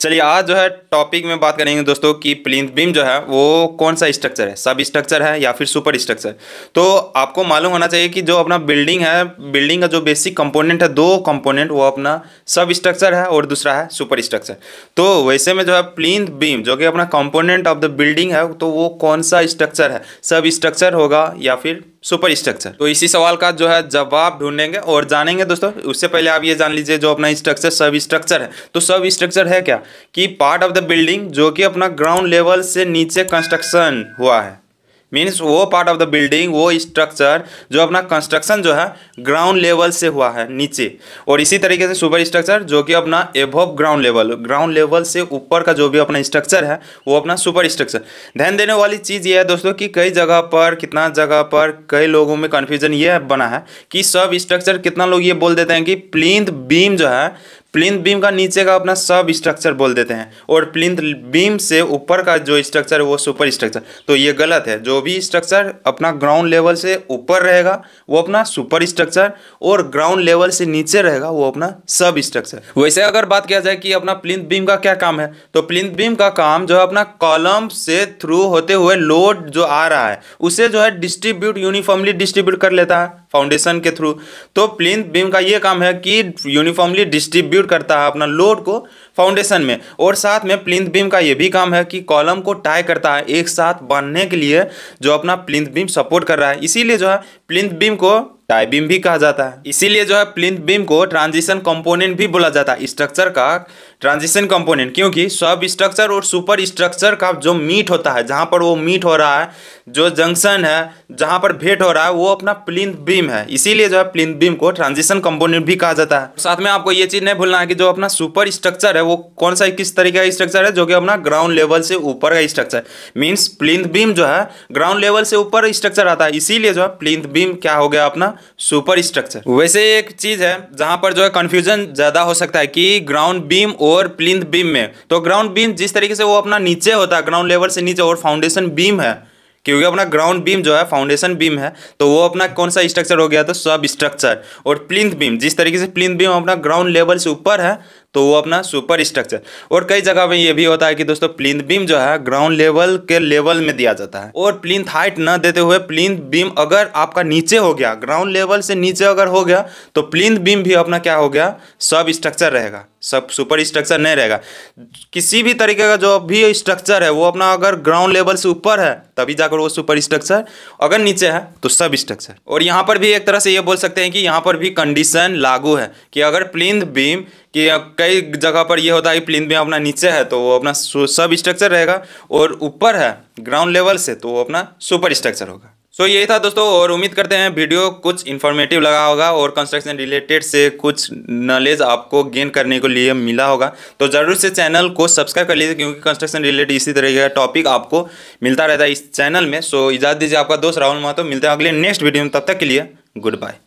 चलिए आज जो है टॉपिक में बात करेंगे दोस्तों कि प्लिंथ बीम जो है वो कौन सा स्ट्रक्चर है सब स्ट्रक्चर है या फिर सुपर स्ट्रक्चर तो आपको मालूम होना चाहिए कि जो अपना बिल्डिंग है बिल्डिंग का जो बेसिक कंपोनेंट है दो कंपोनेंट वो अपना सब स्ट्रक्चर है और दूसरा है सुपर स्ट्रक्चर तो वैसे में जो है प्लिंथ बीम जो कि अपना कंपोनेंट ऑफ द बिल्डिंग है तो वो कौन सा स्ट्रक्चर है सब स्ट्रक्चर होगा या फिर सुपर स्ट्रक्चर तो इसी सवाल का जो है जवाब ढूंढेंगे और जानेंगे दोस्तों उससे पहले आप ये जान लीजिए जो अपना स्ट्रक्चर सब स्ट्रक्चर है तो सब स्ट्रक्चर है क्या कि पार्ट ऑफ द बिल्डिंग जो कि अपना ग्राउंड लेवल से नीचे कंस्ट्रक्शन हुआ है मीन्स वो पार्ट ऑफ द बिल्डिंग वो स्ट्रक्चर जो अपना कंस्ट्रक्शन जो है ग्राउंड लेवल से हुआ है नीचे और इसी तरीके से सुपर स्ट्रक्चर जो कि अपना above ground level ground level से ऊपर का जो भी अपना स्ट्रक्चर है वो अपना सुपर स्ट्रक्चर ध्यान देने वाली चीज़ ये है दोस्तों कि कई जगह पर कितना जगह पर कई लोगों में कन्फ्यूजन ये बना है कि सब स्ट्रक्चर कितना लोग ये बोल देते हैं कि प्लिंथ बीम जो है प्लिंथ बीम का नीचे का अपना सब स्ट्रक्चर बोल देते हैं और प्लिंथ बीम से ऊपर का जो स्ट्रक्चर है वो सुपर स्ट्रक्चर तो ये गलत है जो भी स्ट्रक्चर अपना ग्राउंड लेवल से ऊपर रहेगा वो अपना सुपर स्ट्रक्चर और ग्राउंड लेवल से नीचे रहेगा वो अपना सब स्ट्रक्चर वैसे अगर बात किया जाए कि अपना प्लिंथ बीम का क्या काम है तो प्लिंथ बीम का काम जो है अपना कॉलम से थ्रू होते हुए लोड जो आ रहा है उसे जो है डिस्ट्रीब्यूट यूनिफॉर्मली डिस्ट्रीब्यूट कर लेता है फाउंडेशन के थ्रू तो प्लिंथ बीम का ये काम है कि यूनिफॉर्मली डिस्ट्रीब्यूट डिस्ट्रीब्यूट करता है अपना लोड को फाउंडेशन में और साथ में प्लिंथ बीम का ये भी काम है कि कॉलम को टाई करता है एक साथ बांधने के लिए जो अपना प्लिंथ बीम सपोर्ट कर रहा है इसीलिए जो है प्लिंथ बीम को टाई बीम भी कहा जाता है इसीलिए जो है प्लिंथ बीम को ट्रांजिशन कंपोनेंट भी बोला जाता है स्ट्रक्चर का ट्रांजिशन कंपोनेंट क्योंकि सब स्ट्रक्चर और सुपर स्ट्रक्चर का जो मीट होता है जहाँ पर वो मीट हो रहा है जो जंक्शन है जहाँ पर भेंट हो रहा है वो अपना प्लिंथ बीम है इसीलिए जो है प्लिंथ बीम को ट्रांजिशन कंपोनेंट भी कहा जाता है साथ में आपको ये चीज़ नहीं भूलना है कि जो अपना सुपर स्ट्रक्चर है वो कौन सा किस तरीके का स्ट्रक्चर है जो कि अपना ग्राउंड लेवल से ऊपर का स्ट्रक्चर मीन्स प्लिंथ बीम जो है ग्राउंड लेवल से ऊपर स्ट्रक्चर आता है इसीलिए जो है प्लिंथ बीम क्या हो गया अपना सुपर स्ट्रक्चर वैसे एक चीज़ है जहां पर जो है कंफ्यूजन ज़्यादा हो सकता है कि ग्राउंड बीम और प्लिंथ बीम में तो ग्राउंड बीम जिस तरीके से वो अपना नीचे होता है ग्राउंड लेवल से नीचे और फाउंडेशन बीम है क्योंकि अपना ग्राउंड बीम जो है फाउंडेशन बीम है तो वो अपना कौन सा स्ट्रक्चर हो गया था सब स्ट्रक्चर और प्लिंथ बीम जिस तरीके से प्लिंथ बीम अपना ग्राउंड लेवल से ऊपर है तो वो अपना सुपर स्ट्रक्चर और कई जगह में ये भी होता है कि दोस्तों प्लिंथ बीम जो है ग्राउंड लेवल के लेवल में दिया जाता है और प्लिंथ हाइट न देते हुए प्लिंथ बीम अगर आपका नीचे हो गया ग्राउंड लेवल से नीचे अगर हो गया तो प्लिंथ बीम भी अपना क्या हो गया सब स्ट्रक्चर रहेगा सब सुपर स्ट्रक्चर नहीं रहेगा किसी भी तरीके का जो भी स्ट्रक्चर है वो अपना अगर ग्राउंड लेवल से ऊपर है तभी जाकर वो सुपर स्ट्रक्चर अगर नीचे है तो सब स्ट्रक्चर और यहाँ पर भी एक तरह से ये बोल सकते हैं कि यहाँ पर भी कंडीशन लागू है कि अगर प्लिंथ बीम कि कई जगह पर ये होता है कि प्लिन में अपना नीचे है तो वो अपना सब स्ट्रक्चर रहेगा और ऊपर है ग्राउंड लेवल से तो वो अपना सुपर स्ट्रक्चर होगा सो so, यही था दोस्तों और उम्मीद करते हैं वीडियो कुछ इन्फॉर्मेटिव लगा होगा और कंस्ट्रक्शन रिलेटेड से कुछ नॉलेज आपको गेन करने के लिए मिला होगा तो ज़रूर से चैनल को सब्सक्राइब कर लीजिए क्योंकि कंस्ट्रक्शन रिलेटेड इसी तरह का टॉपिक आपको मिलता रहता है इस चैनल में सो so, इजाज़त दीजिए आपका दोस्त राहुल महतो मिलते हैं अगले नेक्स्ट वीडियो में तब तक के लिए गुड बाय